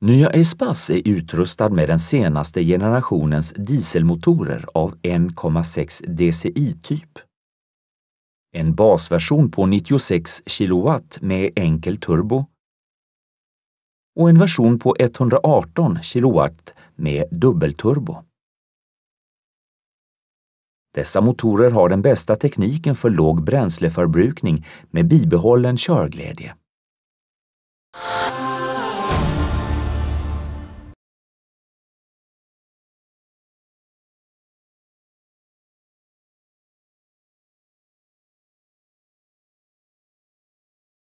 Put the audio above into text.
Nya Espace är utrustad med den senaste generationens dieselmotorer av 1,6 DCI-typ. En basversion på 96 kW med enkel turbo och en version på 118 kW med dubbelturbo. Dessa motorer har den bästa tekniken för låg bränsleförbrukning med bibehållen körglädje.